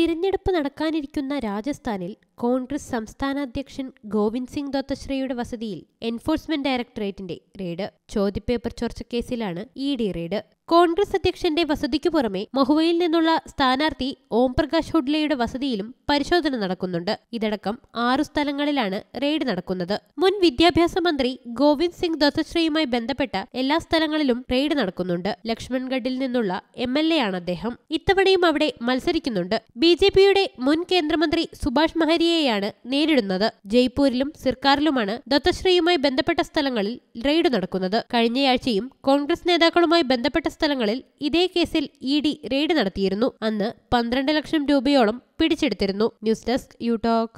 തിരഞ്ഞെടുപ്പ് നടക്കാനിരിക്കുന്ന രാജസ്ഥാനിൽ കോൺഗ്രസ് സംസ്ഥാന അധ്യക്ഷൻ ഗോവിന്ദ് സിംഗ് ദത്തശ്രയുടെ വസതിയിൽ എൻഫോഴ്സ്മെന്റ് ഡയറക്ടറേറ്റിന്റെ റെയ്ഡ് ചോദ്യപേപ്പർ കേസിലാണ് ഇ ഡി റെയ്ഡ് കോൺഗ്രസ് അധ്യക്ഷന്റെ വസതിക്കു പുറമെ മഹുവയിൽ നിന്നുള്ള സ്ഥാനാർത്ഥി ഓംപ്രകാശ് ഹുഡ്ലയുടെ വസതിയിലും പരിശോധന നടക്കുന്നുണ്ട് ഇതടക്കം ആറു സ്ഥലങ്ങളിലാണ് റെയ്ഡ് നടക്കുന്നത് മുൻ വിദ്യാഭ്യാസ മന്ത്രി ഗോവിന്ദ് സിംഗ് ദത്തശ്രയുമായി ബന്ധപ്പെട്ട എല്ലാ സ്ഥലങ്ങളിലും റെയ്ഡ് നടക്കുന്നുണ്ട് ലക്ഷ്മൺഗഡിൽ നിന്നുള്ള എം എൽ എ ആണ് അദ്ദേഹം ഇത്തവണയും അവിടെ മത്സരിക്കുന്നുണ്ട് ബി ജെ പിയുടെ മുൻ കേന്ദ്രമന്ത്രി സുഭാഷ് മഹരി സിഐയെയാണ് നേരിടുന്നത് ജയ്പൂരിലും സിർക്കാറിലുമാണ് ദത്തശ്രീയുമായി ബന്ധപ്പെട്ട സ്ഥലങ്ങളിൽ റെയ്ഡ് നടക്കുന്നത് കഴിഞ്ഞയാഴ്ചയും കോൺഗ്രസ് നേതാക്കളുമായി ബന്ധപ്പെട്ട സ്ഥലങ്ങളിൽ ഇതേ കേസിൽ ഇ ഡി റെയ്ഡ് നടത്തിയിരുന്നു അന്ന് പന്ത്രണ്ട് ലക്ഷം രൂപയോളം പിടിച്ചെടുത്തിരുന്നു ന്യൂസ് ഡെസ്ക് യൂടോക്